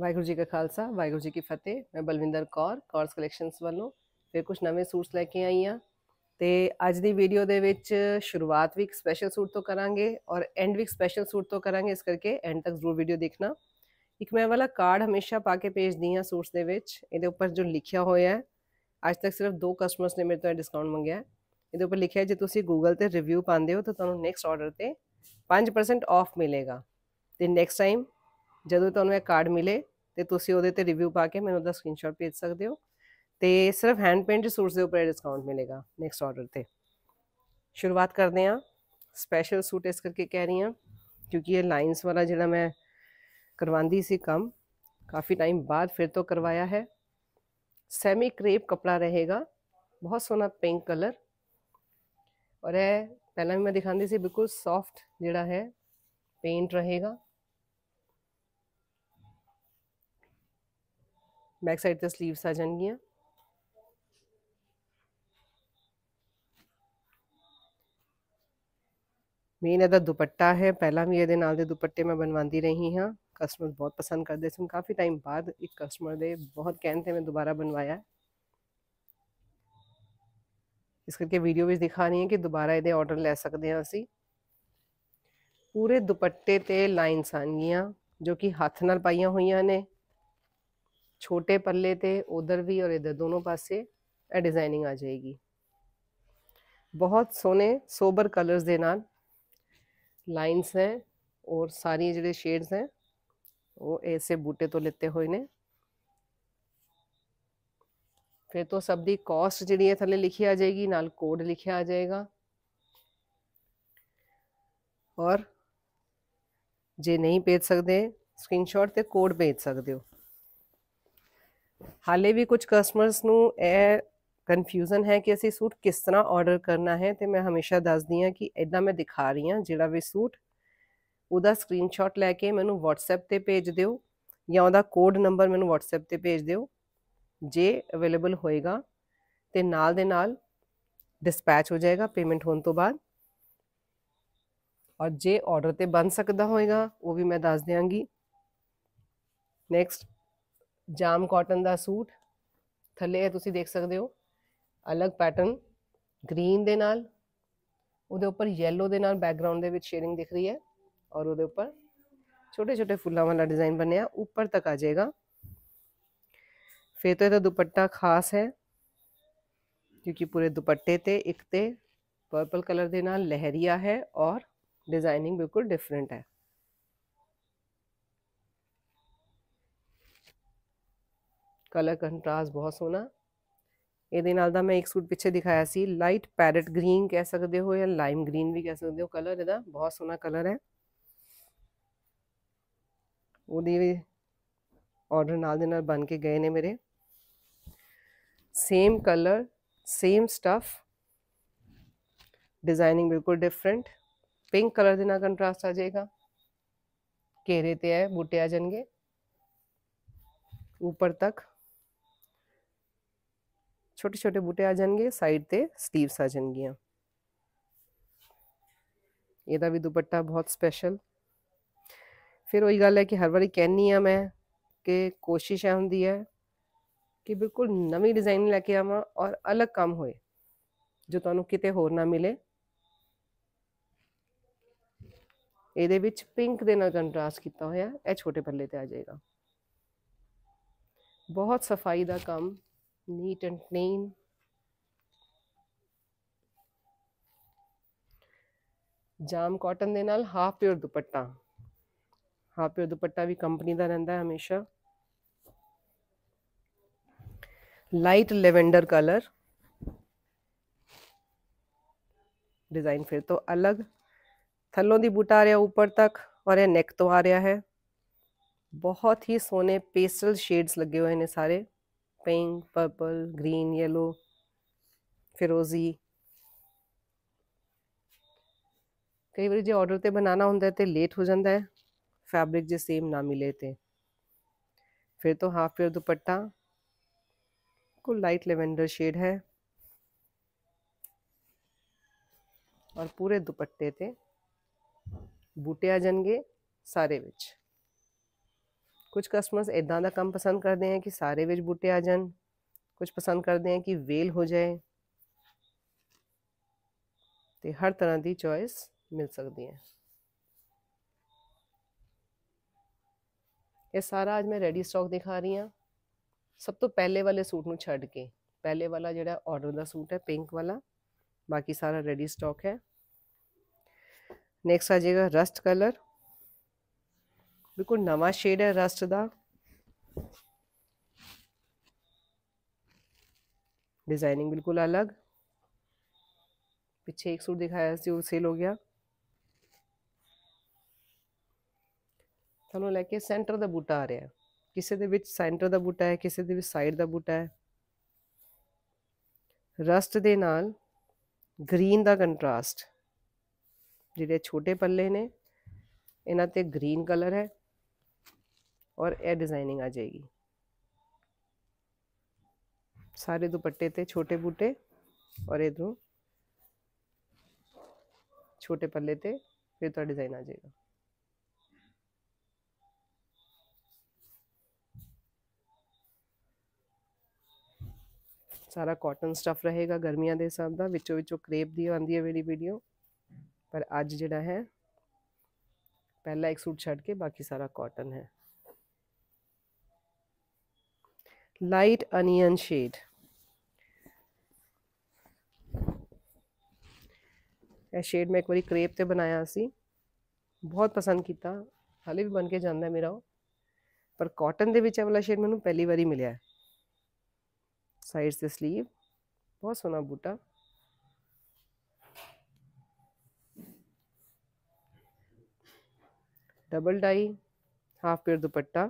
ਵਾਹਿਗੁਰੂ ਜੀ ਕਾ ਖਾਲਸਾ ਵਾਹਿਗੁਰੂ ਜੀ ਕੀ ਫਤਿਹ ਮੈਂ ਬਲਵਿੰਦਰ ਕੌਰ ਕੌਰਸ ਕਲੈਕਸ਼ਨਸ ਵੱਲੋਂ ਫਿਰ ਕੁਝ ਨਵੇਂ ਸੂਟਸ ਲੈ ਕੇ ਆਈ ਆ ਤੇ ਅੱਜ ਦੀ ਵੀਡੀਓ ਦੇ ਵਿੱਚ ਸ਼ੁਰੂਆਤ ਵੀ ਇੱਕ ਸਪੈਸ਼ਲ ਸੂਟ ਤੋਂ ਕਰਾਂਗੇ ਔਰ ਐਂਡ ਵੀ ਇੱਕ ਸਪੈਸ਼ਲ ਸੂਟ ਤੋਂ ਕਰਾਂਗੇ ਇਸ ਕਰਕੇ ਐਂਡ ਤੱਕ ਜ਼ਰੂਰ ਵੀਡੀਓ ਦੇਖਣਾ ਇੱਕ ਮੈਂ ਵਾਲਾ ਕਾਰਡ ਹਮੇਸ਼ਾ ਪਾ ਕੇ ਭੇਜਦੀ ਆ ਸੂਟਸ ਦੇ ਵਿੱਚ ਇਹਦੇ ਉੱਪਰ ਜੋ ਲਿਖਿਆ ਹੋਇਆ ਹੈ ਅੱਜ ਤੱਕ ਸਿਰਫ ਦੋ ਕਸਟਮਰਸ ਨੇ ਮੇਰੇ ਤੋਂ ਡਿਸਕਾਊਂਟ ਮੰਗਿਆ ਇਹਦੇ ਉੱਪਰ ਲਿਖਿਆ ਜੇ ਤੁਸੀਂ ਗੂਗਲ ਤੇ ਰਿਵਿਊ ਪਾਉਂਦੇ ਹੋ ਤਾਂ ਤੁਹਾਨੂੰ ਨੈਕਸਟ ਆਰਡਰ ਤੇ 5% ਆਫ ਮਿਲੇਗਾ ਤੇ ਨੈਕਸਟ ਟਾਈਮ जो तो कार्ड मिले तो तुम्हें वो रिव्यू पा के मैं स्क्रीनशॉट भेज सकते हो तो सिर्फ हैंडपेंट सूट के उपर डिस्काउंट मिलेगा नैक्सट ऑर्डर से शुरुआत करते हैं स्पैशल सूट इस करके कह रही हूँ क्योंकि ये लाइनस वाला जो मैं करवादी सी कम काफ़ी टाइम बाद फिर तो करवाया है सैमी क्रेप कपड़ा रहेगा बहुत सोहना पिंक कलर और यह पहला भी मैं दिखाती सी बिल्कुल सॉफ्ट जड़ा है पेंट रहेगा बैक साइड तो स्लीव्स आ जाएंगियाँ मेन ऐसा दुपट्टा है पहला भी ये नाल दुपट्टे मैं बनवा रही हाँ कस्टमर बहुत पसंद करते सुन काफ़ी टाइम बाद एक कस्टमर के बहुत कहते मैं दोबारा बनवाया इस करके वीडियो भी दिखा रही है कि दोबारा ये ऑर्डर ले सकते हैं असी पूरे दुपट्टे लाइनस आन आनगियाँ जो कि हाथ न पाइया हुई ने छोटे पल्ले थे उधर भी और इधर दोनों पासे डिज़ाइनिंग आ जाएगी बहुत सोने सोबर कलर्स के नाल लाइन्स हैं और सारी जो शेड्स हैं वो ऐसे बूटे तो लेते हुए ने फिर तो सब की कॉस्ट जी थले लिखी आ जाएगी नाल कोड लिखा आ जाएगा और जे नहीं भेज सकते स्क्रीनशॉट तो कोड भेज सकते हो ਹਾਲੇ ਵੀ ਕੁਝ ਕਸਟਮਰਸ ਨੂੰ ਇਹ ਕਨਫਿਊਜ਼ਨ ਹੈ ਕਿ ਅਸੀਂ ਸੂਟ ਕਿਸ ਤਰ੍ਹਾਂ ਆਰਡਰ ਕਰਨਾ ਹੈ ਤੇ ਮੈਂ ਹਮੇਸ਼ਾ ਦੱਸਦੀ ਹਾਂ ਕਿ ਐਡਾ ਮੈਂ ਦਿਖਾ ਰਹੀ ਹਾਂ ਜਿਹੜਾ ਵੀ ਸੂਟ ਉਹਦਾ ਸਕਰੀਨਸ਼ਾਟ ਲੈ ਕੇ ਮੈਨੂੰ WhatsApp ਤੇ ਭੇਜ ਦਿਓ ਜਾਂ ਉਹਦਾ ਕੋਡ ਨੰਬਰ ਮੈਨੂੰ WhatsApp ਤੇ ਭੇਜ ਦਿਓ ਜੇ ਅਵੇਲੇਬਲ ਹੋਏਗਾ ਤੇ ਨਾਲ ਦੇ ਨਾਲ ਡਿਸਪੈਚ ਹੋ ਜਾਏਗਾ ਪੇਮੈਂਟ ਹੋਣ ਤੋਂ ਬਾਅਦ ਔਰ ਜੇ ਆਰਡਰ ਤੇ ਬਣ ਸਕਦਾ ਹੋਏਗਾ ਉਹ ਵੀ ਮੈਂ ਦੱਸ ਦਿਆਂਗੀ ਨੈਕਸਟ जाम कॉटन का सूट थले देख सकते हो अलग पैटर्न ग्रीन के नाल उपर येलो के बैकग्राउंड शेडिंग दिख रही है और वो उपर छोटे छोटे फुलों वाला डिजाइन बनया उपर तक आ जाएगा फिर तो यह दुपट्टा खास है क्योंकि पूरे दुपट्टे ते एक ते पर्पल कलर के नाल लहरिया है और डिजाइनिंग बिल्कुल डिफरेंट है कलर कंट्रास्ट बहुत सोहना ये मैं एक सूट पिछे दिखाया सी लाइट पैरट ग्रीन कह सकते हो या लाइम ग्रीन भी कह सकते हो कलर यदा बहुत सोहना कलर है वो ऑर्डर नाल बन के गए ने मेरे same colour same stuff designing बिल्कुल डिफरेंट पिंक कलर के कंट्रास्ट आ जाएगा घेरे ते है बूटे आ जाएंगे ऊपर तक ਛੋਟੇ ਛੋਟੇ ਬੂਟੇ ਆ ਜਾਣਗੇ ਸਾਈਡ ਤੇ ਸਟੀਵਸ ਆ ਜਾਣਗੀਆਂ ਇਹਦਾ ਵੀ ਦੁਪੱਟਾ ਬਹੁਤ ਸਪੈਸ਼ਲ ਫਿਰ ਉਹੀ ਗੱਲ ਹੈ ਕਿ ਹਰ ਵਾਰੀ ਕਹਿਨੀ ਆ ਮੈਂ ਕਿ ਕੋਸ਼ਿਸ਼ ਹੈ ਹੁੰਦੀ ਹੈ ਕਿ ਬਿਲਕੁਲ ਨਵੀਂ ਡਿਜ਼ਾਈਨ ਲੈ ਕੇ ਆਵਾਂ ਔਰ ਅਲੱਗ ਕੰਮ ਹੋਏ ਜੋ ਤੁਹਾਨੂੰ ਕਿਤੇ ਹੋਰ ਨਾ ਮਿਲੇ ਇਹਦੇ ਵਿੱਚ ਪਿੰਕ ਦੇ ਨਾਲ ਕੰਟਰਾਸਟ ਕੀਤਾ ਹੋਇਆ ਇਹ ਛੋਟੇ ਪੱਲੇ ਤੇ ਆ ਜਾਏਗਾ ਬਹੁਤ ਸਫਾਈ ਦਾ ਕੰਮ neat and clean ਜਾਮ ਕਾਟਨ ਦੇ ਨਾਲ ਹਾਫ ਪਿਓਰ ਦੁਪੱਟਾ ਹਾਫ ਪਿਓਰ ਦੁਪੱਟਾ ਵੀ ਕੰਪਨੀ ਦਾ ਰਹਿੰਦਾ ਹੈ ਹਮੇਸ਼ਾ ਲਾਈਟ ਲੈਵੈਂਡਰ ਕਲਰ डिज़ाइन फिर तो अलग थलों की बूटा आ रहा ऊपर तक और यह नेक तो आ रहा है बहुत ही सोने पेस्टल शेड्स लगे हुए हैं सारे पिंक पर्पल ग्रीन येलो फिरोजी कई बार जो ऑर्डर पर बनाना होंगे तो लेट हो जाता है फैब्रिक जो सेम ना मिले तो फिर तो हाफ फेयर दुपट्टा को लाइट लेवेंडर शेड है और पूरे दुपट्टे थे बूटे आ जाएंगे सारे बच्चे कुछ कस्टमर इदा का कम पसंद करते हैं कि सारे बिज बूटे आ जाए कुछ पसंद करते हैं कि वेल हो जाए तो हर तरह की चॉइस मिल सकती है ये सारा अज मैं रेडी स्टॉक दिखा रही हाँ सब तो पहले वाले सूट को छड़ के पहले वाला जोड़ा ऑर्डर का सूट है पिंक वाला बाकी सारा रेडी स्टॉक है नैक्सट आ जाएगा रस्ट कलर ਬਿਲਕੁਲ ਨਵਾਂ ਸ਼ੇਡ ਹੈ ਰਸਟ ਦਾ ਬਿਲਕੁਲ ਅਲੱਗ ਪਿੱਛੇ ਇੱਕ ਸੂਟ ਦਿਖਾਇਆ ਸੀ ਉਹ ਸੇਲ ਹੋ ਗਿਆ ਤੁਹਾਨੂੰ ਲੈ ਕੇ ਸੈਂਟਰ ਦਾ ਬੂਟਾ ਆ ਰਿਹਾ ਕਿਸੇ ਦੇ ਵਿੱਚ ਸੈਂਟਰ ਦਾ ਬੂਟਾ ਹੈ ਕਿਸੇ ਦੇ ਵਿੱਚ ਸਾਈਡ ਦਾ ਬੂਟਾ ਹੈ ਰਸਟ ਦੇ ਨਾਲ ਗ੍ਰੀਨ ਦਾ ਕੰਟਰਾਸਟ ਜਿਹੜੇ ਛੋਟੇ ਪੱਲੇ ਨੇ ਇਹਨਾਂ ਤੇ ਗ੍ਰੀਨ ਕਲਰ ਹੈ और एयर डिज़ाइनिंग आ जाएगी सारे दुपट्टे थे छोटे बूटे और इधर छोटे पल्ले थे फिर तो डिज़ाइन आ जाएगा सारा कॉटन स्टफ रहेगा गर्मिया के हिसाब का विचों विचों क्रेप दी आँदी है मेरी वीडियो पर अज जड़ा है पहला एक सूट छड़ के बाकी सारा कॉटन है light onion shade ਇਸ ਸ਼ੇਡ ਮੈਂ ਇੱਕ ਵਾਰੀ ਕ੍ਰੇਪ ਤੇ ਬਣਾਇਆ ਸੀ ਬਹੁਤ ਪਸੰਦ ਕੀਤਾ ਹਾਲੇ ਵੀ ਬਣ ਕੇ ਜਾਂਦਾ ਮੇਰਾ ਉਹ ਪਰ ਕਾਟਨ ਦੇ ਵਿੱਚ ਇਹ ਵਾਲਾ ਸ਼ੇਡ ਮੈਨੂੰ ਪਹਿਲੀ ਵਾਰੀ ਮਿਲਿਆ ਸਾਈਡਸ ਤੇ 슬ੀਵ ਬਹੁਤ ਸੋਹਣਾ ਬੂਟਾ डबल डाई हाफ पेयर दुपट्टा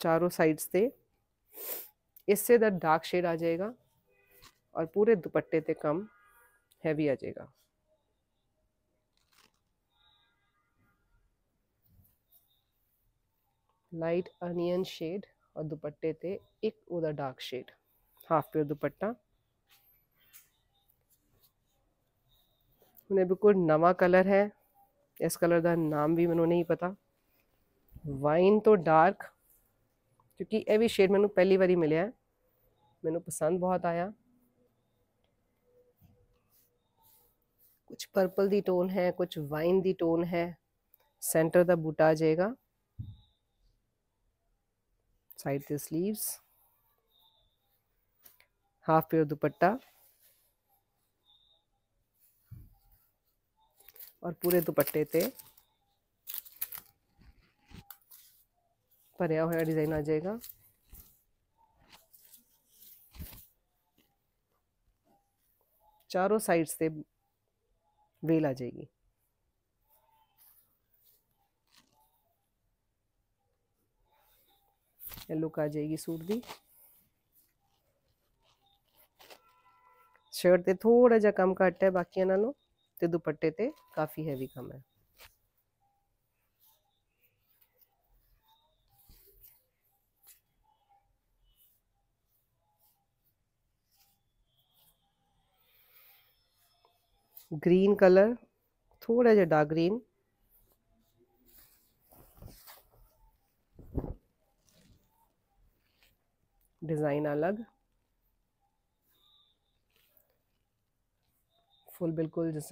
चारों साइड से इससे इधर डार्क शेड आ जाएगा और पूरे दुपट्टे से कम हैवी आ जाएगा लाइट अनियन शेड और दुपट्टे से एक उधर डार्क शेड हाफ प्योर दुपट्टा उन्हें बिल्कुल नवा कलर है इस कलर का नाम भी मैंने नहीं पता वाइन तो डार्क क्योंकि यह भी शेड मैं पहली बार मिले मैं पसंद बहुत आया कुछ पर्पल की टोन है कुछ वाइन की टोन है सेंटर का बूटा आ जाएगा side the sleeves half pure दुपट्टा और पूरे दुपट्टे पर भरिया हुआ डिजाइन आ जाएगा चारों साइड से वेल आ जाएगी लुक आ जाएगी सूट दी शर्ट ते थोड़ा जा कम घट है बाकी नो तो दुपट्टे ते काफ़ी हैवी कम है ग्रीन कलर थोड़ा सा डार्क ग्रीन डिज़ाइन अलग फुल बिल्कुल जिस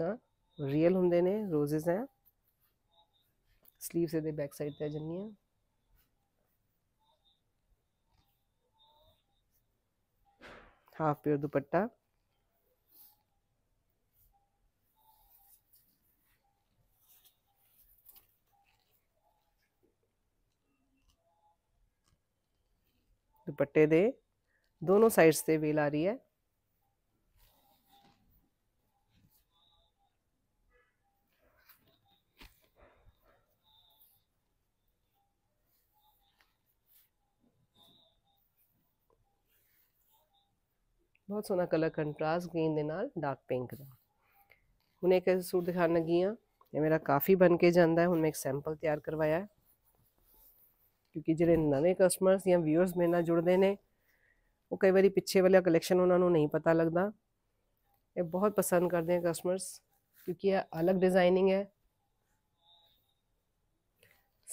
रियल होंगे ने रोजेज हैं स्लीव्स ये बैक साइड ते जन्नी है हाफ प्योर दुपट्टा दुपट्टे दे दोनों साइड्स से वेल आ रही है बहुत सोहना कलर कंट्रास्ट ग्रीन के नाल डार्क पिंक का हूँ एक सूट दिखा लगी हाँ यह मेरा काफ़ी बन के जाता है हूँ मैं एक सैंपल तैयार करवाया है क्योंकि जो नवे कस्टमरस या व्यूअर्स मेरे जुड़ते हैं वो कई बार पिछे वाले कलैक्शन उन्होंने नहीं पता लगता ये बहुत पसंद करते हैं कस्टमरस क्योंकि यह अलग डिजाइनिंग है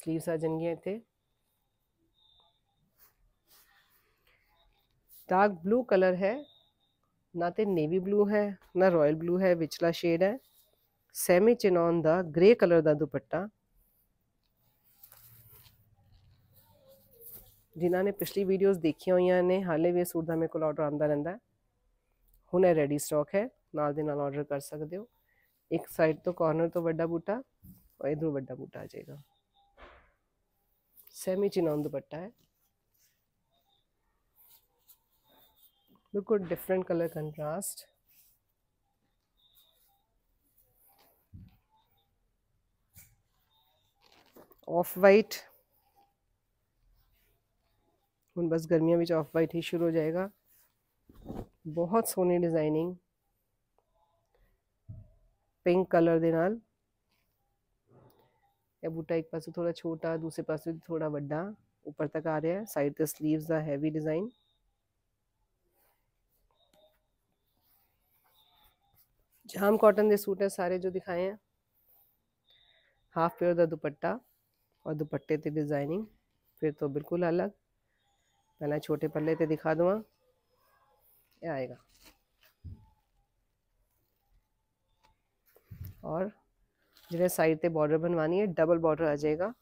स्लीवस आ जाएंगे इतने डार्क ब्लू कलर है ना तो नेवी ब्लू है ना रॉयल ब्लू है विचला शेड है सैमी चिनॉन का ग्रे कलर का दुपट्टा जिन्होंने पिछली वीडियोज़ देखी हुई ने हाले भी सूट का मेरे को ऑर्डर आता रहा हूँ रेडी स्टॉक है नाल ऑर्डर कर सकते हो एक साइड तो कॉर्नर तो व्डा बूटा और इधरों व्डा बूटा आ जाएगा सैमी चिना दुपट्टा है बिल्कुल different colour contrast off white हूँ बस गर्मियों में ऑफ वाइट ही शुरू हो जाएगा बहुत सोहनी डिजाइनिंग पिंक कलर के नाल बूटा एक पास थोड़ा छोटा दूसरे पास थोड़ा व्डा उपर तक आ रहा है साइड स्लीवस का हैवी डिजाइन जाम कॉटन के सूट हैं सारे जो दिखाए हैं हाफ प्योर का दुपट्टा और दुपट्टे ते डिजाइनिंग फिर तो बिल्कुल अलग पहले छोटे पल्ले ते दिखा दूँ हाँ। ये आएगा और जो साइड से बॉर्डर बनवानी है डबल बॉर्डर आ जाएगा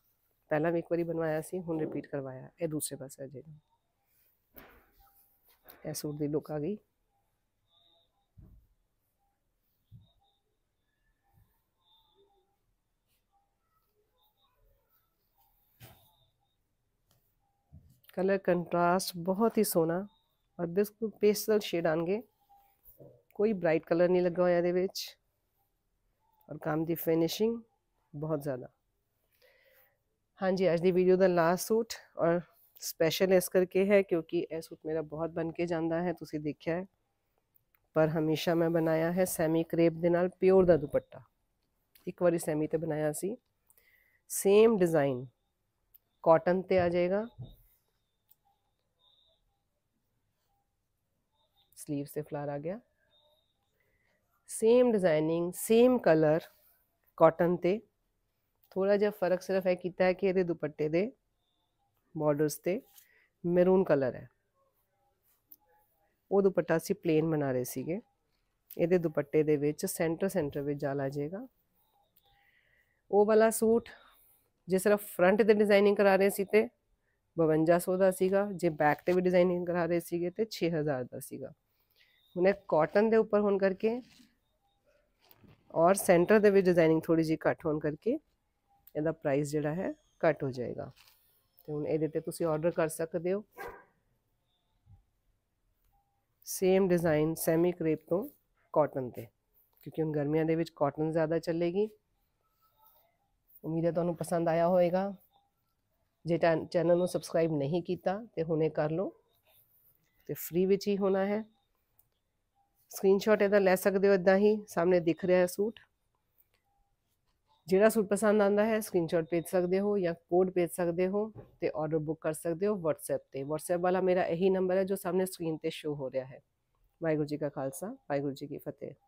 पहला भी एक बार बनवाया सी हूँ रिपीट करवाया ये दूसरे पास आ जाएगा ਇਹ सूट की लुक आ गई कलर कंट्रास्ट बहुत ही सोहना और बिल्कुल पेस्टल शेड आन गए कोई ब्राइट कलर नहीं लगा हुआ ये और काम की फिनिशिंग बहुत ज़्यादा हाँ जी आज दी वीडियो का लास्ट सूट और स्पेशल इस करके है क्योंकि यह सूट मेरा बहुत बन के जाता है तुम देखा है पर हमेशा मैं बनाया है सैमी क्रेप के नाल प्योर का दुपट्टा एक बार सैमी तो बनाया सी सेम डिज़ाइन कॉटन पर आ जाएगा स्लीव से फ्लावर आ गया same designing same colour cotton ते थोड़ा जहा फर्क सिर्फ है किता है कि ये दुपट्टे दे बॉर्डर्स ते मेरून कलर है वो दुपट्टा असी प्लेन बना रहे थे ये दुपट्टे दे सेंटर सेंटर में जाल आ जाएगा वो वाला सूट जिस सिर्फ फ्रंट दे डिजाइनिंग करा रहे थे बवंजा सौ का सगा जे बैक पर भी डिजाइनिंग करा रहे थे तो छे हज़ार का सगा ਹੁਣ ਕਾਟਨ ਦੇ ਉੱਪਰ ਹੋਣ ਕਰਕੇ ਔਰ ਸੈਂਟਰ ਦੇ ਵਿੱਚ ਡਿਜ਼ਾਈਨਿੰਗ ਥੋੜੀ ਜੀ ਘੱਟ ਹੋਣ ਕਰਕੇ ਇਹਦਾ ਪ੍ਰਾਈਸ ਜਿਹੜਾ ਹੈ ਘੱਟ ਹੋ ਜਾਏਗਾ ਤੇ ਹੁਣ ਇਹਦੇ ਤੇ ਤੁਸੀਂ ਆਰਡਰ ਕਰ ਸਕਦੇ ਹੋ ਸੇਮ ਡਿਜ਼ਾਈਨ ਸੈਮੀ ਕ੍ਰੇਪ ਤੋਂ ਕਾਟਨ ਤੇ ਕਿਉਂਕਿ ਹੁਣ ਗਰਮੀਆਂ ਦੇ ਵਿੱਚ ਕਾਟਨ ਜ਼ਿਆਦਾ ਚੱਲੇਗੀ ਉਮੀਦ ਹੈ ਤੁਹਾਨੂੰ ਪਸੰਦ ਆਇਆ ਹੋਵੇਗਾ ਜੇ ਚੈਨਲ ਨੂੰ ਸਬਸਕ੍ਰਾਈਬ ਨਹੀਂ ਕੀਤਾ ਤੇ ਹੁਣੇ ਕਰ ਲਓ ਤੇ ਫ੍ਰੀ ਵਿੱਚ ਹੀ ਹੋਣਾ ਹੈ स्क्रीनशॉट यदा ले सकते हो इदा ही सामने दिख रहा है सूट जोड़ा सूट पसंद आता है स्क्रीनशॉट भेज सकते हो या कोड भेज सकते हो तो ऑर्डर बुक कर सकते हो वट्सएप पर वट्सएप वाला मेरा यही नंबर है जो सामने स्क्रीन पर शो हो रहा है वाहगुरू जी का खालसा वाहगुरू जी की फतेह